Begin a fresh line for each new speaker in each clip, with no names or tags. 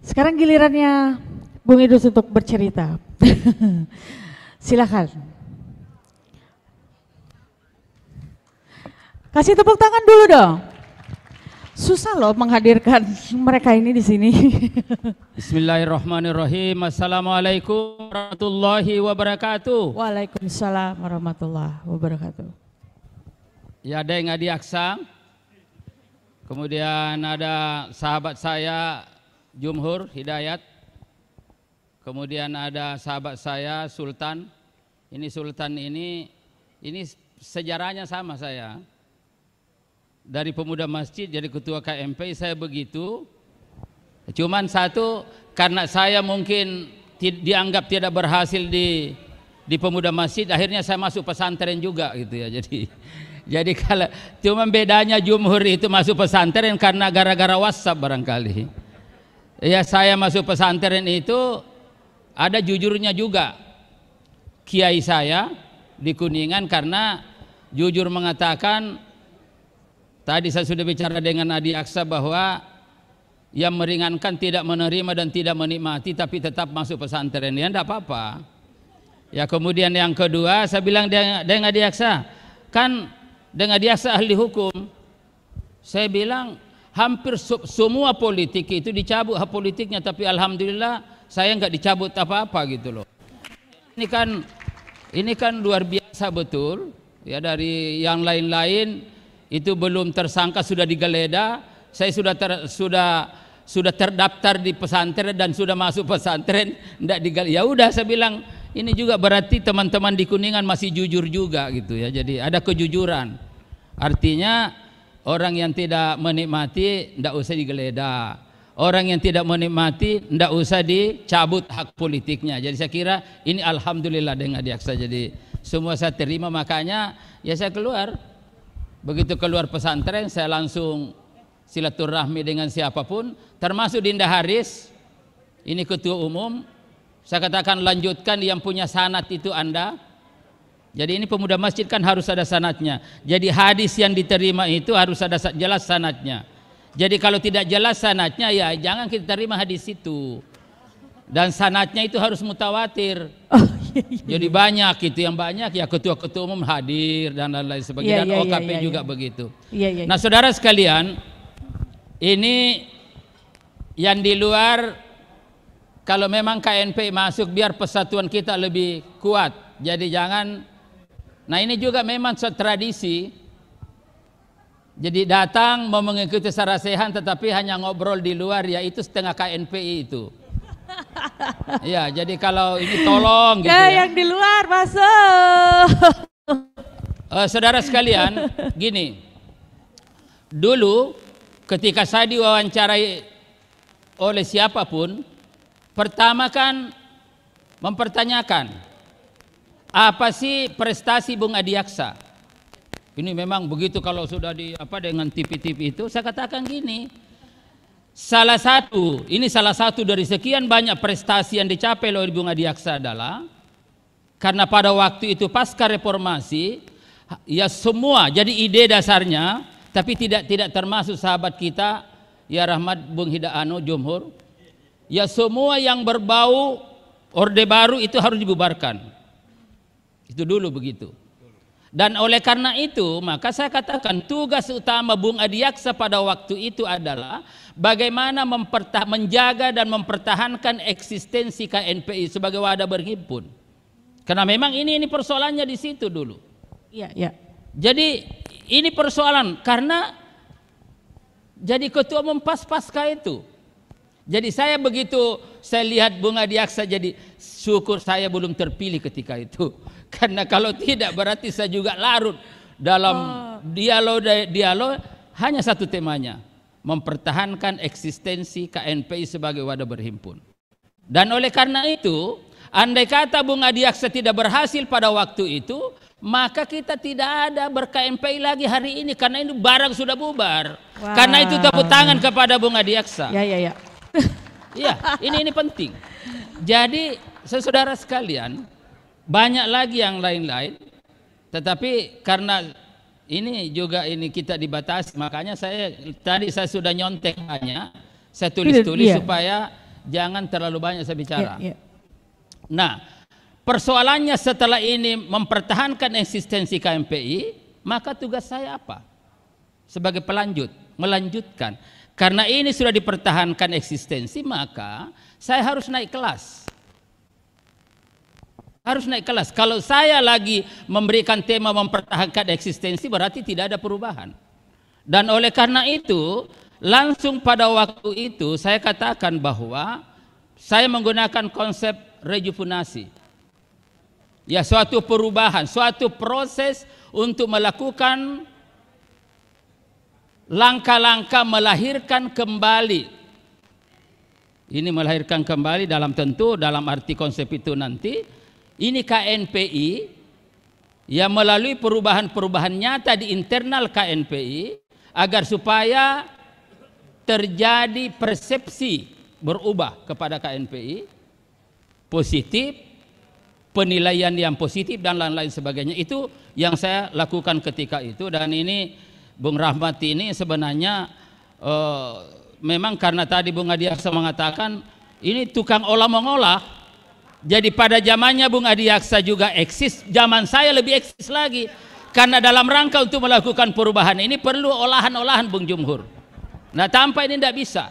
Sekarang gilirannya Bung Idus untuk bercerita. Silakan. Kasih tepuk tangan dulu dong. Susah loh menghadirkan mereka ini di sini. Bismillahirrahmanirrahim. Assalamualaikum warahmatullahi wabarakatuh. Waalaikumsalam warahmatullahi wabarakatuh. Ya ada yang Adi Aksa. Kemudian ada sahabat saya Jumhur Hidayat kemudian ada sahabat saya Sultan ini Sultan ini ini sejarahnya sama saya dari pemuda masjid jadi ketua KMP saya begitu cuman satu karena saya mungkin dianggap tidak berhasil di di pemuda masjid akhirnya saya masuk pesantren juga gitu ya jadi jadi kalau cuman bedanya jumhur itu masuk pesantren karena gara-gara WhatsApp barangkali ya saya masuk pesantren itu ada jujurnya juga kiai saya di Kuningan karena jujur mengatakan tadi saya sudah bicara dengan Adi Aksa bahwa yang meringankan tidak menerima dan tidak menikmati tapi tetap masuk pesantren ya tidak apa-apa ya kemudian yang kedua saya bilang dengan Adi Aksa kan dengan Adi Aksa ahli hukum saya bilang hampir semua politik itu dicabut hak politiknya tapi alhamdulillah saya nggak dicabut apa-apa gitu loh ini kan ini kan luar biasa betul ya dari yang lain-lain itu belum tersangka sudah digeledah saya sudah ter, sudah sudah terdaftar di pesantren dan sudah masuk pesantren tidak digali. ya udah saya bilang ini juga berarti teman-teman di Kuningan masih jujur juga gitu ya jadi ada kejujuran artinya Orang yang tidak menikmati tidak usah digeledah. Orang yang tidak menikmati tidak usah dicabut hak politiknya. Jadi saya kira ini alhamdulillah dengan dia jadi semua saya terima makanya ya saya keluar. Begitu keluar pesantren saya langsung silaturahmi dengan siapapun termasuk Dinda Haris ini ketua umum saya katakan lanjutkan yang punya sanat itu Anda jadi ini pemuda masjid kan harus ada sanatnya. Jadi hadis yang diterima itu harus ada jelas sanatnya. Jadi kalau tidak jelas sanatnya ya jangan kita terima hadis itu. Dan sanatnya itu harus mutawatir. Oh, iya, iya, iya. Jadi banyak itu yang banyak ya ketua-ketua umum hadir dan lain-lain sebagainya. dan OKP juga begitu. Nah saudara sekalian ini yang di luar kalau memang KNP masuk biar persatuan kita lebih kuat. Jadi jangan Nah ini juga memang tradisi. Jadi datang mau mengikuti sarasehan tetapi hanya ngobrol di luar yaitu setengah KNPI itu. ya, jadi kalau ini tolong gitu. Ya, ya. yang di luar masuk. uh, saudara sekalian, gini. Dulu ketika saya diwawancarai oleh siapapun, pertama kan mempertanyakan apa sih prestasi Bung Adiaksa? Ini memang begitu kalau sudah di apa dengan tipi tv itu saya katakan gini. Salah satu, ini salah satu dari sekian banyak prestasi yang dicapai oleh Bung Adiaksa adalah karena pada waktu itu pasca reformasi ya semua jadi ide dasarnya tapi tidak tidak termasuk sahabat kita ya Rahmat Bung Hida Anu Jumhur ya semua yang berbau Orde Baru itu harus dibubarkan itu dulu begitu. Dan oleh karena itu, maka saya katakan tugas utama Bung Adiaksa pada waktu itu adalah bagaimana menjaga dan mempertahankan eksistensi KNPI sebagai wadah berhimpun. Karena memang ini ini persoalannya di situ dulu. Iya, iya. Jadi ini persoalan karena jadi ketua umum pas itu. Jadi saya begitu saya lihat Bung Adiaksa jadi syukur saya belum terpilih ketika itu. Karena kalau tidak berarti saya juga larut dalam oh. dialog dialog hanya satu temanya, mempertahankan eksistensi KNPI sebagai wadah berhimpun. Dan oleh karena itu, andai kata Bung Adiaksa tidak berhasil pada waktu itu, maka kita tidak ada berKNPI lagi hari ini karena ini barang sudah bubar. Wow. Karena itu tepuk tangan kepada Bung Adiaksa. Ya, ya, ya. Iya, ini ini penting. Jadi, saudara sekalian, banyak lagi yang lain-lain. Tetapi karena ini juga ini kita dibatasi, makanya saya tadi saya sudah nyontek hanya saya tulis-tulis yeah. supaya jangan terlalu banyak saya bicara. Yeah, yeah. Nah, persoalannya setelah ini mempertahankan eksistensi KMPI, maka tugas saya apa? Sebagai pelanjut, melanjutkan. Karena ini sudah dipertahankan eksistensi, maka saya harus naik kelas harus naik kelas. Kalau saya lagi memberikan tema mempertahankan eksistensi berarti tidak ada perubahan. Dan oleh karena itu, langsung pada waktu itu saya katakan bahwa saya menggunakan konsep rejuvenasi. Ya, suatu perubahan, suatu proses untuk melakukan langkah-langkah melahirkan kembali ini melahirkan kembali dalam tentu dalam arti konsep itu nanti ini KNPI yang melalui perubahan-perubahan nyata di internal KNPI agar supaya terjadi persepsi berubah kepada KNPI positif penilaian yang positif dan lain-lain sebagainya itu yang saya lakukan ketika itu dan ini Bung Rahmat ini sebenarnya uh, memang karena tadi Bung Adiaksa mengatakan ini tukang olah mengolah jadi pada zamannya Bung Adi Yaksa juga eksis, zaman saya lebih eksis lagi. Karena dalam rangka untuk melakukan perubahan ini perlu olahan-olahan Bung Jumhur. Nah tanpa ini tidak bisa.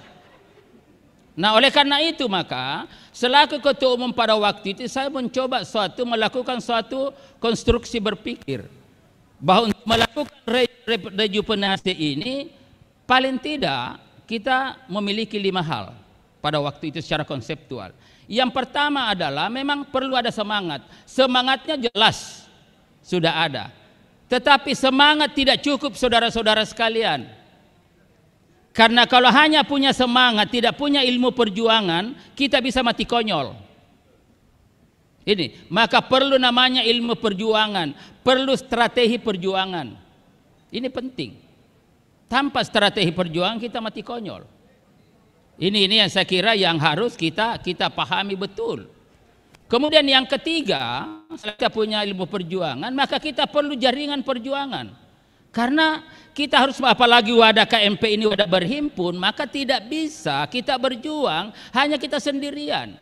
Nah oleh karena itu maka selaku ketua umum pada waktu itu saya mencoba suatu melakukan suatu konstruksi berpikir bahwa untuk melakukan rejuvenasi ini paling tidak kita memiliki lima hal pada waktu itu secara konseptual. Yang pertama adalah memang perlu ada semangat. Semangatnya jelas sudah ada. Tetapi semangat tidak cukup saudara-saudara sekalian. Karena kalau hanya punya semangat, tidak punya ilmu perjuangan, kita bisa mati konyol. Ini, maka perlu namanya ilmu perjuangan, perlu strategi perjuangan. Ini penting. Tanpa strategi perjuangan kita mati konyol. Ini ini yang saya kira yang harus kita kita pahami betul. Kemudian yang ketiga, kita punya ilmu perjuangan, maka kita perlu jaringan perjuangan. Karena kita harus apalagi wadah KMP ini wadah berhimpun, maka tidak bisa kita berjuang hanya kita sendirian.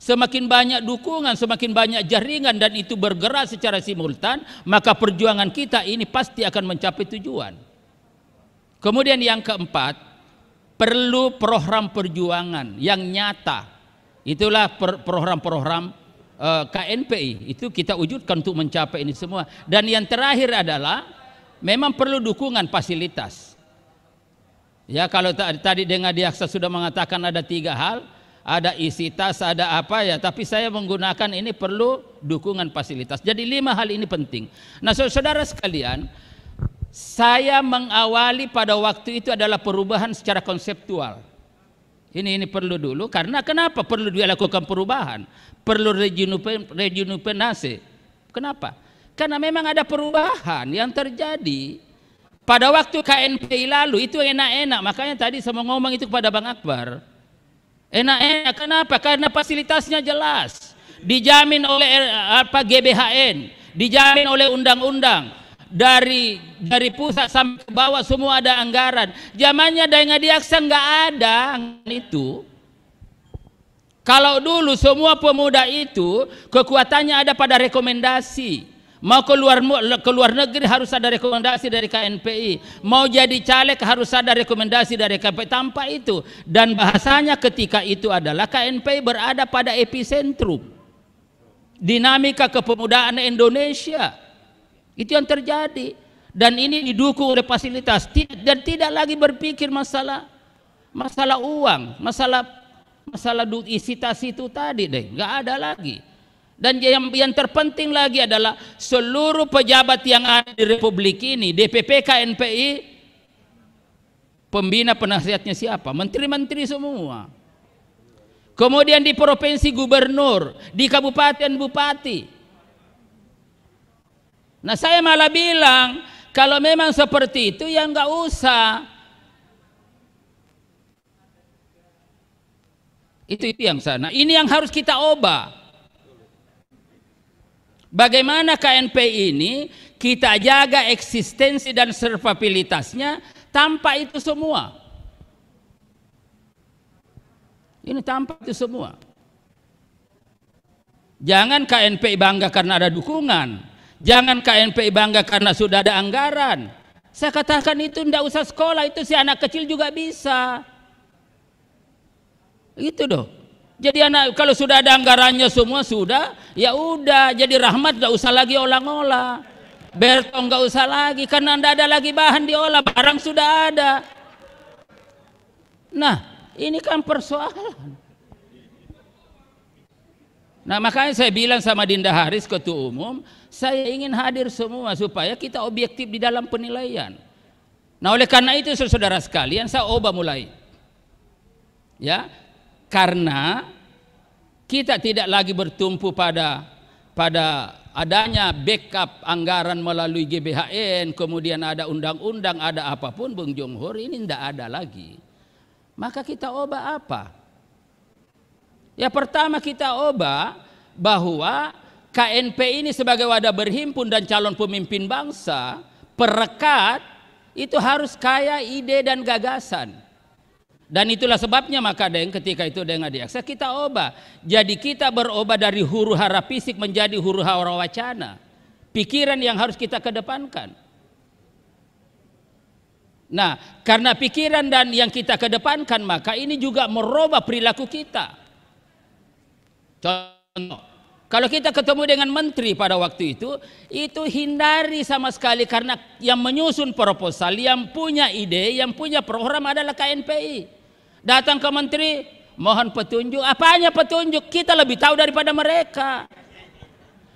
Semakin banyak dukungan, semakin banyak jaringan dan itu bergerak secara simultan, maka perjuangan kita ini pasti akan mencapai tujuan. Kemudian yang keempat, perlu program perjuangan yang nyata. Itulah program-program eh, KNPI. Itu kita wujudkan untuk mencapai ini semua. Dan yang terakhir adalah memang perlu dukungan fasilitas. Ya kalau tadi dengan Diaksa sudah mengatakan ada tiga hal, ada isi tas, ada apa ya. Tapi saya menggunakan ini perlu dukungan fasilitas. Jadi lima hal ini penting. Nah saudara sekalian, saya mengawali pada waktu itu adalah perubahan secara konseptual. Ini ini perlu dulu karena kenapa perlu dilakukan perubahan? Perlu rejuvenasi. Kenapa? Karena memang ada perubahan yang terjadi. Pada waktu KNP lalu itu enak-enak, makanya tadi saya mau ngomong itu kepada Bang Akbar. Enak-enak kenapa? Karena fasilitasnya jelas. Dijamin oleh eh, apa GBHN, dijamin oleh undang-undang dari dari pusat sampai ke bawah semua ada anggaran. Zamannya dengan diaksa nggak ada itu. Kalau dulu semua pemuda itu kekuatannya ada pada rekomendasi. Mau keluar keluar negeri harus ada rekomendasi dari KNPI. Mau jadi caleg harus ada rekomendasi dari KNPI. Tanpa itu dan bahasanya ketika itu adalah KNPI berada pada epicentrum dinamika kepemudaan Indonesia. Itu yang terjadi. Dan ini didukung oleh fasilitas dan tidak lagi berpikir masalah masalah uang, masalah masalah isitas itu tadi deh, nggak ada lagi. Dan yang, yang terpenting lagi adalah seluruh pejabat yang ada di Republik ini, DPP KNPI, pembina penasihatnya siapa? Menteri-menteri semua. Kemudian di provinsi gubernur, di kabupaten bupati. Nah saya malah bilang kalau memang seperti itu ya nggak usah. Itu itu yang sana. Ini yang harus kita obah. Bagaimana KNP ini kita jaga eksistensi dan servabilitasnya tanpa itu semua. Ini tanpa itu semua. Jangan KNP bangga karena ada dukungan. Jangan KNPI bangga karena sudah ada anggaran. Saya katakan itu tidak usah sekolah, itu si anak kecil juga bisa. Itu dong. Jadi anak kalau sudah ada anggarannya semua sudah, ya udah. Jadi rahmat tidak usah lagi olah-olah. Bertong nggak usah lagi karena tidak ada lagi bahan diolah, barang sudah ada. Nah, ini kan persoalan. Nah makanya saya bilang sama Dinda Haris ketua umum, saya ingin hadir semua supaya kita objektif di dalam penilaian. Nah oleh karena itu saudara sekalian saya oba mulai. Ya, karena kita tidak lagi bertumpu pada pada adanya backup anggaran melalui GBHN, kemudian ada undang-undang, ada apapun Bung Jumhur, ini tidak ada lagi. Maka kita oba apa? Ya pertama kita oba bahwa KNP ini sebagai wadah berhimpun dan calon pemimpin bangsa, perekat itu harus kaya ide dan gagasan. Dan itulah sebabnya maka Deng ketika itu Deng Adiaksa kita oba. Jadi kita berobat dari huru hara fisik menjadi huru hara wacana. Pikiran yang harus kita kedepankan. Nah, karena pikiran dan yang kita kedepankan maka ini juga merubah perilaku kita. Contoh, kalau kita ketemu dengan menteri pada waktu itu, itu hindari sama sekali karena yang menyusun proposal, yang punya ide, yang punya program adalah KNPI. Datang ke menteri, mohon petunjuk. Apanya petunjuk? Kita lebih tahu daripada mereka.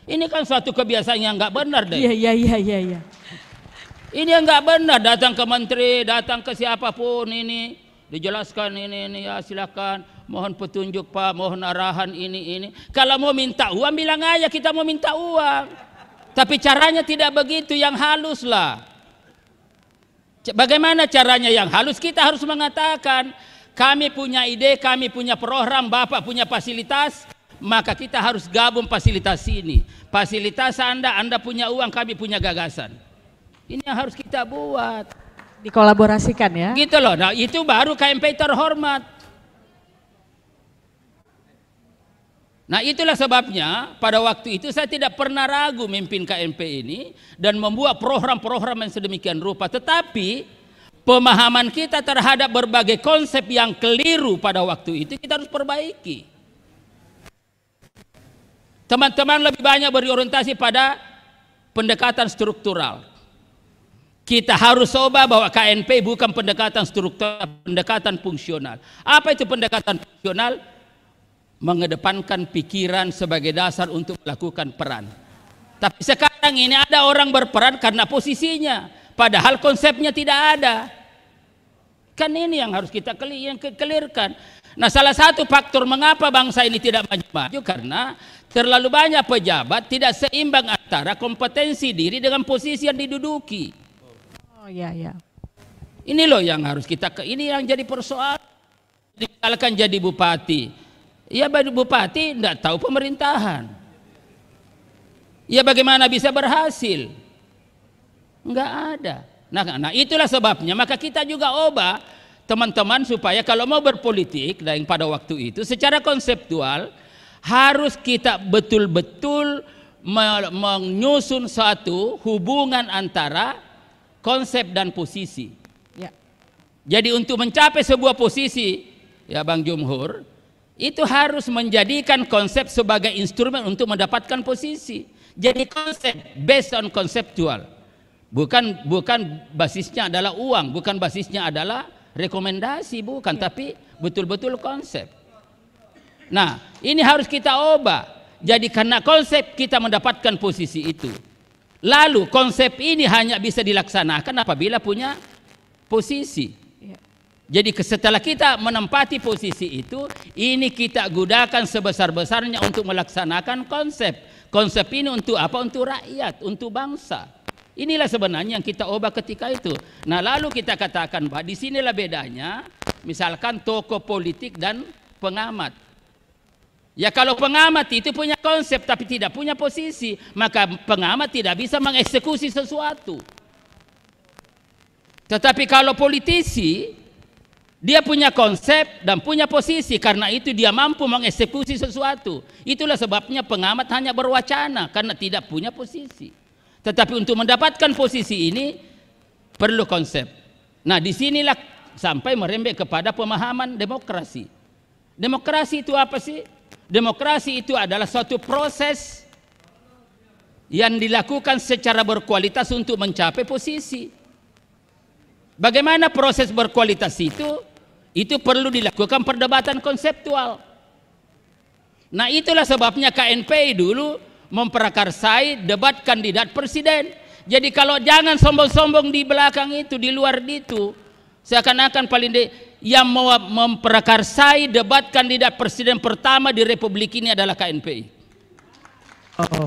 Ini kan suatu kebiasaan yang nggak benar deh. Iya, iya, iya, iya. Ya. Ini yang nggak benar. Datang ke menteri, datang ke siapapun ini dijelaskan ini ini ya silakan mohon petunjuk Pak, mohon arahan ini ini. Kalau mau minta uang bilang aja kita mau minta uang. Tapi caranya tidak begitu, yang halus lah. Bagaimana caranya yang halus? Kita harus mengatakan, kami punya ide, kami punya program, Bapak punya fasilitas, maka kita harus gabung fasilitas ini. Fasilitas Anda, Anda punya uang, kami punya gagasan. Ini yang harus kita buat. Dikolaborasikan ya? Gitu loh, nah itu baru KMP terhormat. Nah itulah sebabnya pada waktu itu saya tidak pernah ragu memimpin KMP ini dan membuat program-program yang sedemikian rupa. Tetapi pemahaman kita terhadap berbagai konsep yang keliru pada waktu itu kita harus perbaiki. Teman-teman lebih banyak berorientasi pada pendekatan struktural. Kita harus coba bahwa KNP bukan pendekatan struktural, pendekatan fungsional. Apa itu pendekatan fungsional? mengedepankan pikiran sebagai dasar untuk melakukan peran. Tapi sekarang ini ada orang berperan karena posisinya, padahal konsepnya tidak ada. Kan ini yang harus kita kelirkan. Nah, salah satu faktor mengapa bangsa ini tidak maju-maju karena terlalu banyak pejabat tidak seimbang antara kompetensi diri dengan posisi yang diduduki. Oh ya ya. Ini loh yang harus kita ke ini yang jadi persoalan. Misalkan jadi bupati, Ya bupati tidak tahu pemerintahan. Ya bagaimana bisa berhasil? Enggak ada. Nah, nah itulah sebabnya. Maka kita juga oba teman-teman supaya kalau mau berpolitik dan pada waktu itu secara konseptual harus kita betul-betul menyusun satu hubungan antara konsep dan posisi. Ya. Jadi untuk mencapai sebuah posisi ya Bang Jumhur itu harus menjadikan konsep sebagai instrumen untuk mendapatkan posisi. Jadi konsep based on conceptual, Bukan bukan basisnya adalah uang, bukan basisnya adalah rekomendasi, bukan, tapi betul-betul konsep. Nah, ini harus kita ubah. Jadi karena konsep kita mendapatkan posisi itu. Lalu konsep ini hanya bisa dilaksanakan apabila punya posisi. Iya. Jadi setelah kita menempati posisi itu, ini kita gunakan sebesar-besarnya untuk melaksanakan konsep. Konsep ini untuk apa? Untuk rakyat, untuk bangsa. Inilah sebenarnya yang kita ubah ketika itu. Nah lalu kita katakan bahwa di sinilah bedanya, misalkan tokoh politik dan pengamat. Ya kalau pengamat itu punya konsep tapi tidak punya posisi, maka pengamat tidak bisa mengeksekusi sesuatu. Tetapi kalau politisi dia punya konsep dan punya posisi karena itu dia mampu mengeksekusi sesuatu. Itulah sebabnya pengamat hanya berwacana karena tidak punya posisi. Tetapi untuk mendapatkan posisi ini perlu konsep. Nah, disinilah sampai merembek kepada pemahaman demokrasi. Demokrasi itu apa sih? Demokrasi itu adalah suatu proses yang dilakukan secara berkualitas untuk mencapai posisi. Bagaimana proses berkualitas itu? Itu perlu dilakukan perdebatan konseptual. Nah itulah sebabnya KNPI dulu memperakarsai debat kandidat presiden. Jadi kalau jangan sombong-sombong di belakang itu, di luar itu. Seakan-akan paling di, yang mau memperakarsai debat kandidat presiden pertama di Republik ini adalah KNPI. Oh.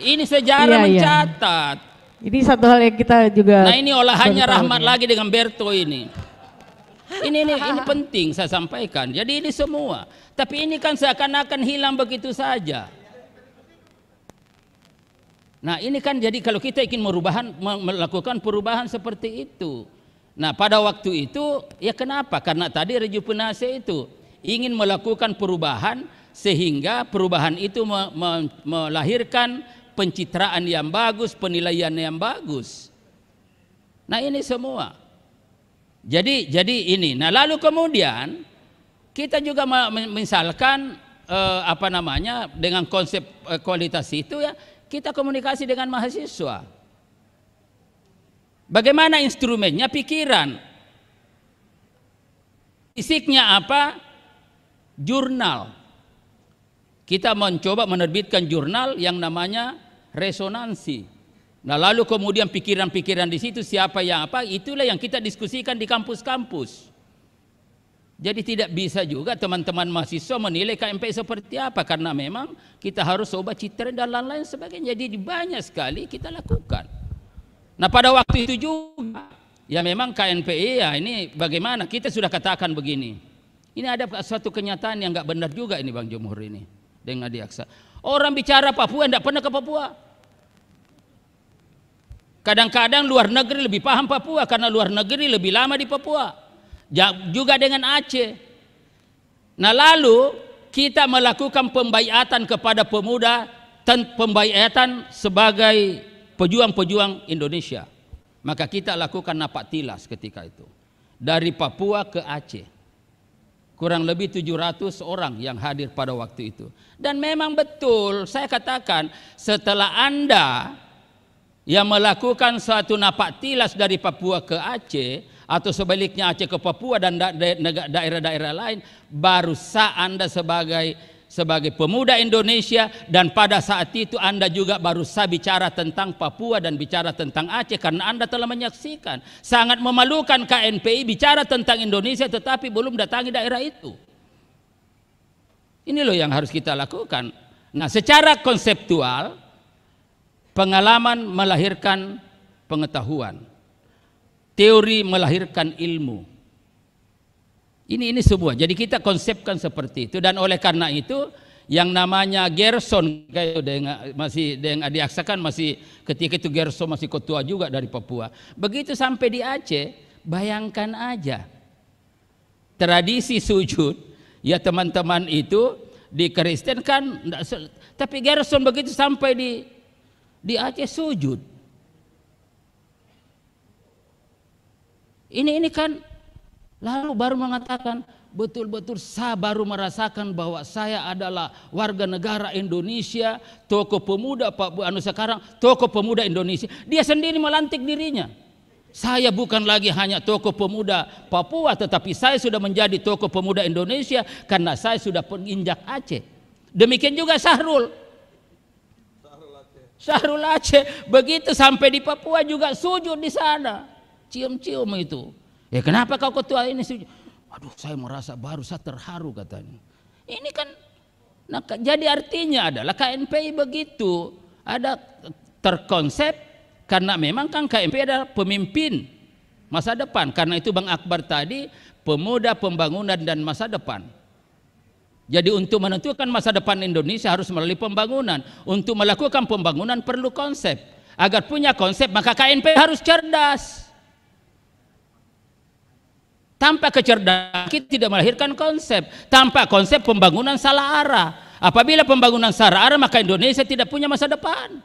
Ini sejarah iya, iya. mencatat. Iya. Ini satu hal yang kita juga. Nah ini olahannya Rahmat lagi dengan Berto ini. Ini ini ini penting saya sampaikan. Jadi ini semua. Tapi ini kan seakan-akan hilang begitu saja. Nah, ini kan jadi kalau kita ingin merubahan melakukan perubahan seperti itu. Nah, pada waktu itu ya kenapa? Karena tadi rejuvenase itu ingin melakukan perubahan sehingga perubahan itu me me melahirkan pencitraan yang bagus, penilaian yang bagus. Nah, ini semua. Jadi jadi ini. Nah, lalu kemudian kita juga misalkan eh, apa namanya dengan konsep eh, kualitas itu ya, kita komunikasi dengan mahasiswa. Bagaimana instrumennya? Pikiran. Fisiknya apa? Jurnal. Kita mencoba menerbitkan jurnal yang namanya resonansi. Nah, lalu kemudian pikiran-pikiran di situ siapa yang apa, itulah yang kita diskusikan di kampus-kampus. Jadi tidak bisa juga teman-teman mahasiswa menilai KMP seperti apa karena memang kita harus ubah citra dan lain-lain sebagainya. Jadi banyak sekali kita lakukan. Nah, pada waktu itu juga ya memang KNPI ya ini bagaimana kita sudah katakan begini. Ini ada suatu kenyataan yang nggak benar juga ini Bang Jumhur ini dengan Diaksa. Orang bicara Papua tidak pernah ke Papua. Kadang-kadang luar negeri lebih paham Papua karena luar negeri lebih lama di Papua. Juga dengan Aceh. Nah lalu kita melakukan pembaiatan kepada pemuda dan pembaiatan sebagai pejuang-pejuang Indonesia. Maka kita lakukan napak tilas ketika itu. Dari Papua ke Aceh. Kurang lebih 700 orang yang hadir pada waktu itu. Dan memang betul saya katakan setelah Anda yang melakukan suatu napak tilas dari Papua ke Aceh atau sebaliknya Aceh ke Papua dan daerah-daerah lain baru sah Anda sebagai sebagai pemuda Indonesia dan pada saat itu Anda juga baru sah bicara tentang Papua dan bicara tentang Aceh karena Anda telah menyaksikan sangat memalukan KNPI bicara tentang Indonesia tetapi belum datangi daerah itu. Ini loh yang harus kita lakukan. Nah, secara konseptual Pengalaman melahirkan pengetahuan. Teori melahirkan ilmu. Ini ini sebuah. Jadi kita konsepkan seperti itu dan oleh karena itu yang namanya Gerson kayak masih dengan diaksakan masih ketika itu Gerson masih ketua juga dari Papua. Begitu sampai di Aceh, bayangkan aja tradisi sujud ya teman-teman itu di Kristen kan tapi Gerson begitu sampai di di Aceh sujud. Ini ini kan lalu baru mengatakan betul-betul saya baru merasakan bahwa saya adalah warga negara Indonesia, toko pemuda Pak Bu Anu sekarang, toko pemuda Indonesia. Dia sendiri melantik dirinya. Saya bukan lagi hanya toko pemuda Papua, tetapi saya sudah menjadi toko pemuda Indonesia karena saya sudah penginjak Aceh. Demikian juga Sahrul. Syahrul Aceh begitu sampai di Papua juga sujud di sana. Cium-cium itu. Ya kenapa kau ketua ini sujud? Aduh saya merasa baru saya terharu katanya. Ini kan nah, jadi artinya adalah KNPI begitu ada terkonsep karena memang kan KNPI adalah pemimpin masa depan. Karena itu Bang Akbar tadi pemuda pembangunan dan masa depan. Jadi untuk menentukan masa depan Indonesia harus melalui pembangunan. Untuk melakukan pembangunan perlu konsep. Agar punya konsep maka KNP harus cerdas. Tanpa kecerdasan kita tidak melahirkan konsep. Tanpa konsep pembangunan salah arah. Apabila pembangunan salah arah maka Indonesia tidak punya masa depan.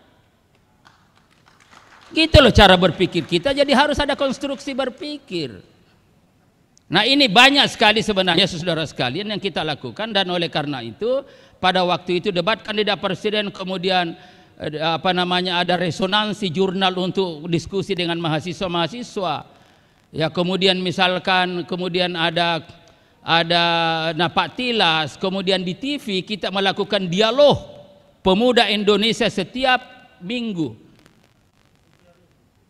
Gitu loh cara berpikir kita. Jadi harus ada konstruksi berpikir. Nah ini banyak sekali sebenarnya saudara sekalian yang kita lakukan dan oleh karena itu pada waktu itu debat kandidat presiden kemudian eh, apa namanya ada resonansi jurnal untuk diskusi dengan mahasiswa-mahasiswa. Ya kemudian misalkan kemudian ada ada napak tilas, kemudian di TV kita melakukan dialog pemuda Indonesia setiap minggu.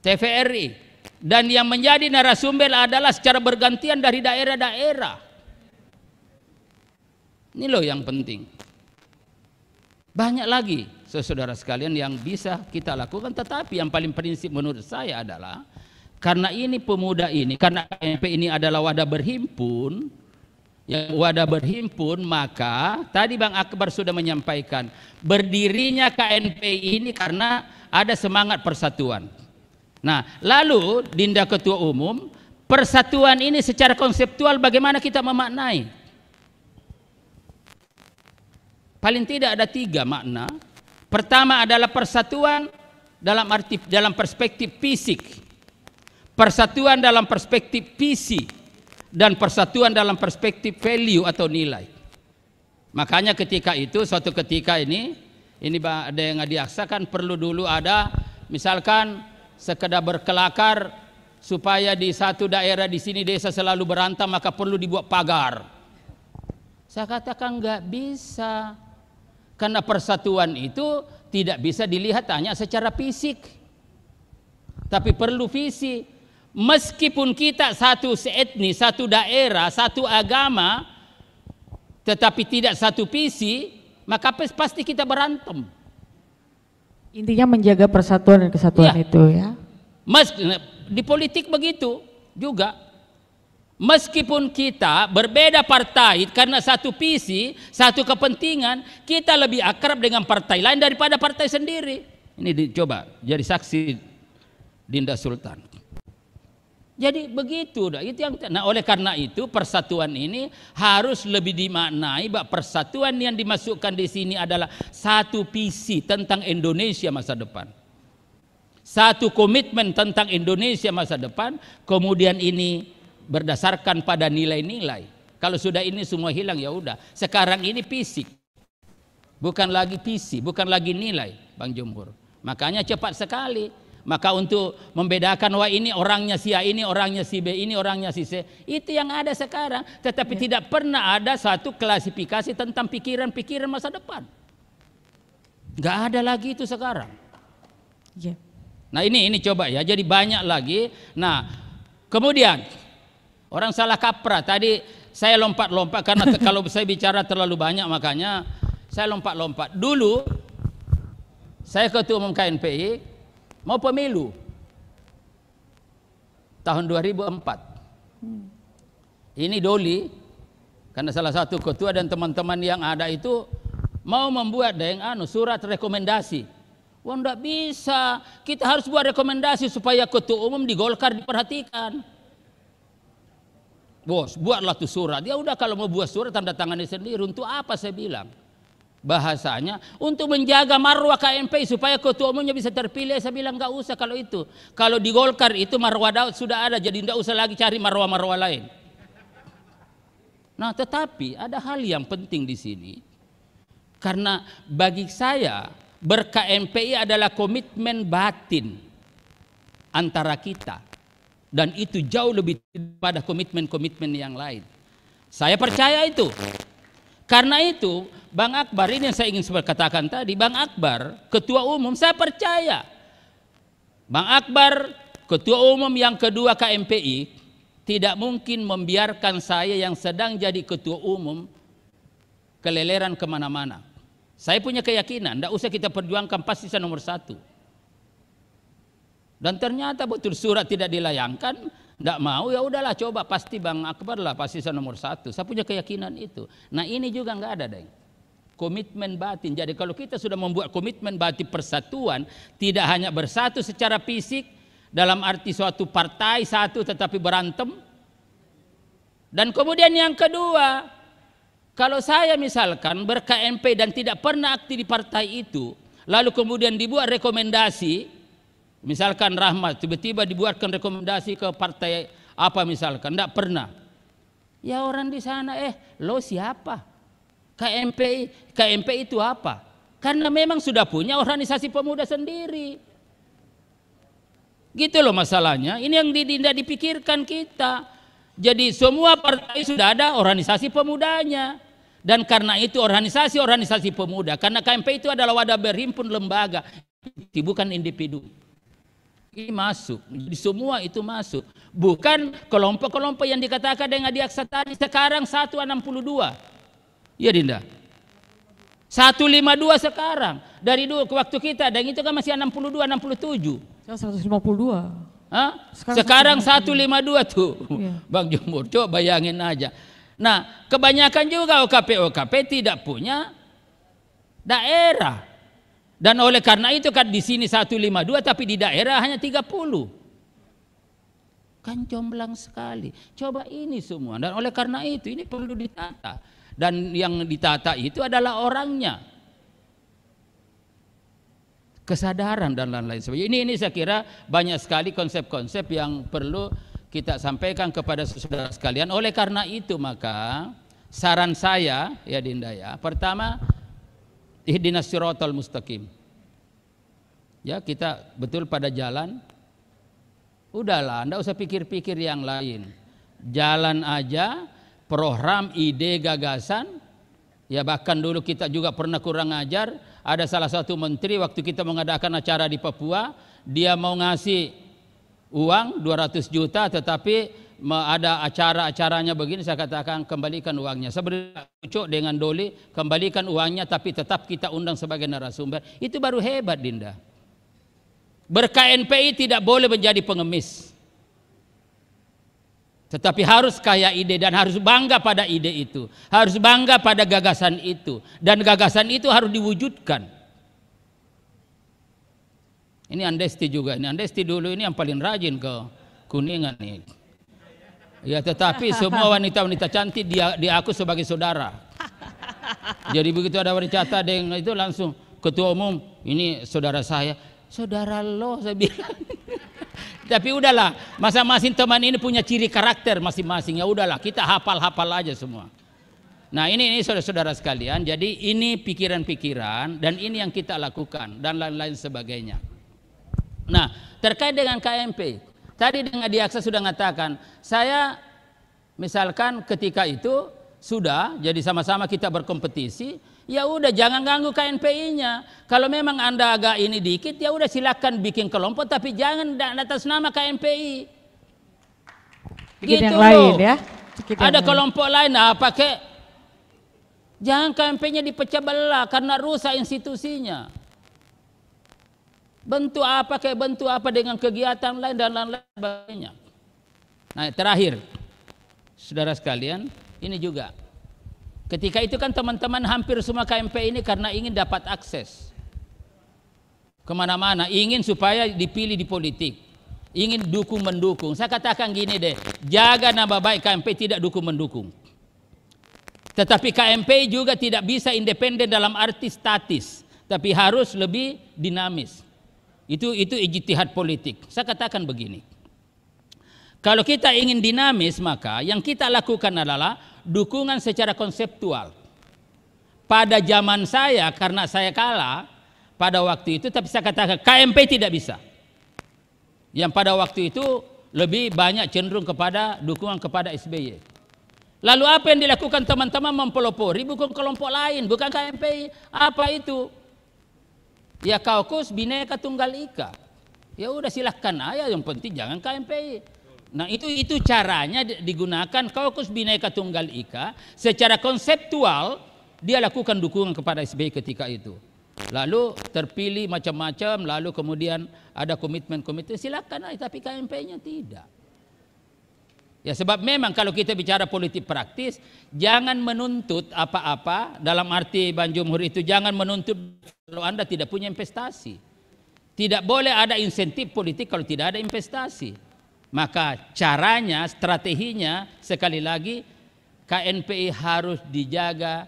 TVRI dan yang menjadi narasumber adalah secara bergantian dari daerah-daerah. Ini loh yang penting. Banyak lagi saudara sekalian yang bisa kita lakukan tetapi yang paling prinsip menurut saya adalah karena ini pemuda ini, karena KMP ini adalah wadah berhimpun, yang wadah berhimpun maka tadi Bang Akbar sudah menyampaikan berdirinya KNP ini karena ada semangat persatuan. Nah, lalu Dinda Ketua Umum, persatuan ini secara konseptual bagaimana kita memaknai? Paling tidak ada tiga makna. Pertama adalah persatuan dalam arti dalam perspektif fisik, persatuan dalam perspektif visi, dan persatuan dalam perspektif value atau nilai. Makanya ketika itu suatu ketika ini ini ada yang diaksakan perlu dulu ada misalkan sekedar berkelakar supaya di satu daerah di sini desa selalu berantem maka perlu dibuat pagar. Saya katakan nggak bisa. Karena persatuan itu tidak bisa dilihat hanya secara fisik. Tapi perlu visi. Meskipun kita satu etnis, satu daerah, satu agama, tetapi tidak satu visi, maka pasti kita berantem. Intinya menjaga persatuan dan kesatuan ya. itu ya. Mas di politik begitu juga. Meskipun kita berbeda partai karena satu visi, satu kepentingan, kita lebih akrab dengan partai lain daripada partai sendiri. Ini dicoba jadi saksi Dinda Sultan. Jadi begitu, itu yang. Nah oleh karena itu persatuan ini harus lebih dimaknai bahwa persatuan yang dimasukkan di sini adalah satu visi tentang Indonesia masa depan, satu komitmen tentang Indonesia masa depan. Kemudian ini berdasarkan pada nilai-nilai. Kalau sudah ini semua hilang ya udah. Sekarang ini fisik, bukan lagi visi, bukan lagi nilai, Bang Jumhur. Makanya cepat sekali maka untuk membedakan wah ini orangnya si A, ini orangnya si B, ini orangnya si C, itu yang ada sekarang. Tetapi ya. tidak pernah ada satu klasifikasi tentang pikiran-pikiran masa depan. Gak ada lagi itu sekarang. Ya. Nah ini ini coba ya. Jadi banyak lagi. Nah kemudian orang salah kaprah tadi saya lompat-lompat karena kalau saya bicara terlalu banyak makanya saya lompat-lompat. Dulu saya ketua umum KNPI mau pemilu tahun 2004. Ini Doli karena salah satu ketua dan teman-teman yang ada itu mau membuat deng anu surat rekomendasi. Wah, enggak bisa. Kita harus buat rekomendasi supaya ketua umum di Golkar diperhatikan. Bos, buatlah tuh surat. Ya udah kalau mau buat surat tanda tangan sendiri untuk apa saya bilang? bahasanya untuk menjaga marwah KMP supaya ketua umumnya bisa terpilih saya bilang nggak usah kalau itu kalau di Golkar itu marwah Daud sudah ada jadi nggak usah lagi cari marwah-marwah lain nah tetapi ada hal yang penting di sini karena bagi saya berKMPI adalah komitmen batin antara kita dan itu jauh lebih pada komitmen-komitmen yang lain saya percaya itu karena itu, Bang Akbar ini yang saya ingin katakan tadi, Bang Akbar, ketua umum, saya percaya. Bang Akbar, ketua umum yang kedua KMPI, tidak mungkin membiarkan saya yang sedang jadi ketua umum keleleran kemana-mana. Saya punya keyakinan, tidak usah kita perjuangkan, pasti saya nomor satu. Dan ternyata betul surat tidak dilayangkan, tidak mau ya udahlah coba pasti Bang Akbar lah pasti saya nomor satu. Saya punya keyakinan itu. Nah ini juga nggak ada deh Komitmen batin. Jadi kalau kita sudah membuat komitmen batin persatuan, tidak hanya bersatu secara fisik dalam arti suatu partai satu tetapi berantem. Dan kemudian yang kedua, kalau saya misalkan berKMP dan tidak pernah aktif di partai itu, lalu kemudian dibuat rekomendasi Misalkan Rahmat tiba-tiba dibuatkan rekomendasi ke partai apa misalkan, tidak pernah. Ya orang di sana, eh lo siapa? KMPI, KMPI itu apa? Karena memang sudah punya organisasi pemuda sendiri. Gitu loh masalahnya. Ini yang tidak dipikirkan kita. Jadi semua partai sudah ada organisasi pemudanya. Dan karena itu organisasi-organisasi pemuda, karena KMP itu adalah wadah berhimpun lembaga, bukan individu ini masuk. Jadi semua itu masuk. Bukan kelompok-kelompok yang dikatakan dengan diaksa tadi sekarang 162. Iya Dinda. 152 sekarang. Dari dulu ke waktu kita dan itu kan masih 62, 67. Sekarang 152. Hah? Sekarang, Sekarang 152 tuh. Iya. Bang Jumur, coba bayangin aja. Nah, kebanyakan juga OKP-OKP tidak punya daerah. Dan oleh karena itu kan di sini 152 tapi di daerah hanya 30. Kan jomblang sekali. Coba ini semua. Dan oleh karena itu ini perlu ditata. Dan yang ditata itu adalah orangnya. Kesadaran dan lain-lain sebagainya. Ini ini saya kira banyak sekali konsep-konsep yang perlu kita sampaikan kepada saudara sekalian. Oleh karena itu maka saran saya ya Dinda ya. Pertama, Ihdinas siratal mustaqim. Ya, kita betul pada jalan. Udahlah, Anda usah pikir-pikir yang lain. Jalan aja, program, ide, gagasan. Ya bahkan dulu kita juga pernah kurang ajar. Ada salah satu menteri waktu kita mengadakan acara di Papua. Dia mau ngasih uang 200 juta tetapi ada acara-acaranya begini saya katakan kembalikan uangnya. Sebenarnya cocok dengan Doli kembalikan uangnya tapi tetap kita undang sebagai narasumber. Itu baru hebat Dinda. Berknpi tidak boleh menjadi pengemis. Tetapi harus kaya ide dan harus bangga pada ide itu. Harus bangga pada gagasan itu. Dan gagasan itu harus diwujudkan. Ini Andesti juga. Ini Andesti dulu ini yang paling rajin ke Kuningan nih. Ya tetapi semua wanita-wanita cantik dia diaku sebagai saudara. Jadi begitu ada wanita yang itu langsung ketua umum ini saudara saya, saudara lo saya bilang. Tapi udahlah, masing-masing teman ini punya ciri karakter masing-masing. Ya udahlah, kita hafal-hafal aja semua. Nah ini ini saudara-saudara sekalian, jadi ini pikiran-pikiran dan ini yang kita lakukan dan lain-lain sebagainya. Nah terkait dengan KMP, Tadi dengan diaksa sudah mengatakan, saya misalkan ketika itu sudah jadi sama-sama kita berkompetisi, ya udah jangan ganggu KNPI-nya. Kalau memang Anda agak ini dikit, ya udah silakan bikin kelompok tapi jangan atas nama KNPI.
gitu yang lain ya.
Ada kelompok lain, lain ah, apa Jangan knpi nya dipecah belah karena rusak institusinya bentuk apa kayak bentuk apa dengan kegiatan lain dan lain-lain banyak. Nah terakhir, saudara sekalian, ini juga. Ketika itu kan teman-teman hampir semua KMP ini karena ingin dapat akses kemana-mana, ingin supaya dipilih di politik, ingin dukung mendukung. Saya katakan gini deh, jaga nama baik KMP tidak dukung mendukung. Tetapi KMP juga tidak bisa independen dalam arti statis, tapi harus lebih dinamis. Itu itu ijtihad politik. Saya katakan begini. Kalau kita ingin dinamis maka yang kita lakukan adalah dukungan secara konseptual. Pada zaman saya karena saya kalah pada waktu itu tapi saya katakan KMP tidak bisa. Yang pada waktu itu lebih banyak cenderung kepada dukungan kepada SBY. Lalu apa yang dilakukan teman-teman mempelopori bukan kelompok lain, bukan KMP. Apa itu? Ya kaukus bineka tunggal ika. Ya udah silahkan aja yang penting jangan KMPI. Nah itu itu caranya digunakan kaukus bineka tunggal ika secara konseptual dia lakukan dukungan kepada SBY ketika itu. Lalu terpilih macam-macam, lalu kemudian ada komitmen-komitmen silakan aja tapi KMP-nya tidak. Ya sebab memang kalau kita bicara politik praktis, jangan menuntut apa-apa dalam arti banjumhur itu jangan menuntut kalau Anda tidak punya investasi. Tidak boleh ada insentif politik kalau tidak ada investasi. Maka caranya, strateginya sekali lagi KNPI harus dijaga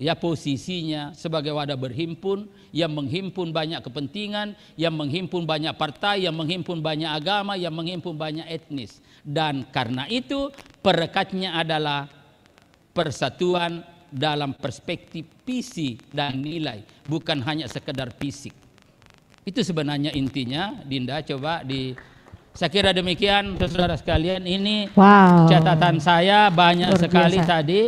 ya posisinya sebagai wadah berhimpun yang menghimpun banyak kepentingan, yang menghimpun banyak partai, yang menghimpun banyak agama, yang menghimpun banyak etnis. Dan karena itu perekatnya adalah persatuan dalam perspektif visi dan nilai, bukan hanya sekedar fisik. Itu sebenarnya intinya, Dinda coba di saya kira demikian saudara sekalian ini wow. catatan saya banyak Luar sekali biasa. tadi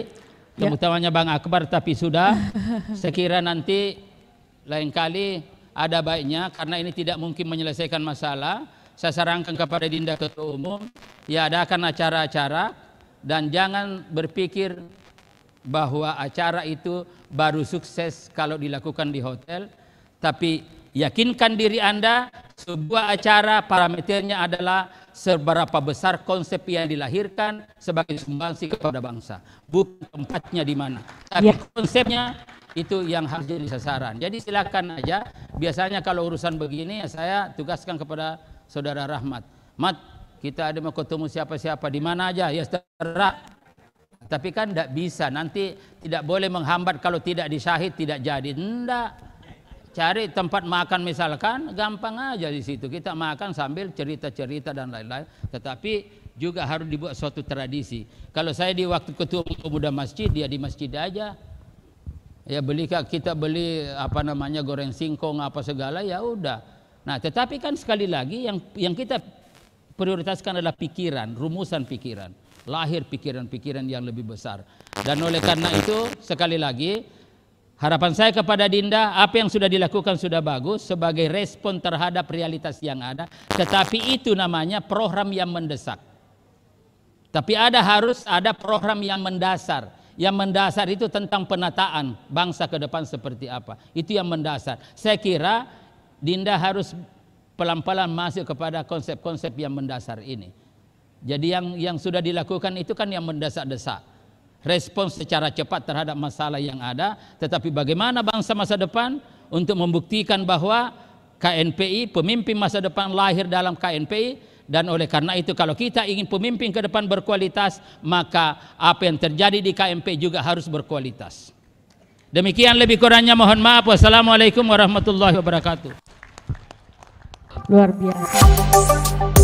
terutamanya ya. Bang Akbar tapi sudah saya kira nanti lain kali ada baiknya karena ini tidak mungkin menyelesaikan masalah saya sarankan kepada Dinda Ketua Umum, ya adakan acara-acara dan jangan berpikir bahwa acara itu baru sukses kalau dilakukan di hotel, tapi yakinkan diri Anda sebuah acara parameternya adalah seberapa besar konsep yang dilahirkan sebagai sumbangsi kepada bangsa, bukan tempatnya di mana, tapi ya. konsepnya itu yang harus jadi sasaran. Jadi silakan aja. Biasanya kalau urusan begini ya saya tugaskan kepada saudara Rahmat. Mat, kita ada mau ketemu siapa-siapa di mana aja ya saudara. Tapi kan tidak bisa, nanti tidak boleh menghambat kalau tidak disahit tidak jadi. Tidak. Cari tempat makan misalkan, gampang aja di situ. Kita makan sambil cerita-cerita dan lain-lain. Tetapi juga harus dibuat suatu tradisi. Kalau saya di waktu ketua pemuda masjid, dia di masjid aja. Ya beli kita beli apa namanya goreng singkong apa segala ya udah Nah, tetapi kan sekali lagi yang yang kita prioritaskan adalah pikiran, rumusan pikiran. Lahir pikiran-pikiran yang lebih besar. Dan oleh karena itu, sekali lagi harapan saya kepada Dinda, apa yang sudah dilakukan sudah bagus sebagai respon terhadap realitas yang ada, tetapi itu namanya program yang mendesak. Tapi ada harus ada program yang mendasar yang mendasar itu tentang penataan bangsa ke depan seperti apa. Itu yang mendasar. Saya kira Dinda harus pelan-pelan masuk kepada konsep-konsep yang mendasar ini. Jadi yang yang sudah dilakukan itu kan yang mendesak-desak. Respons secara cepat terhadap masalah yang ada, tetapi bagaimana bangsa masa depan untuk membuktikan bahwa KNPI pemimpin masa depan lahir dalam KNPI dan oleh karena itu kalau kita ingin pemimpin ke depan berkualitas, maka apa yang terjadi di KNPI juga harus berkualitas. Demikian lebih kurangnya mohon maaf. Wassalamualaikum warahmatullahi wabarakatuh. Luar biasa.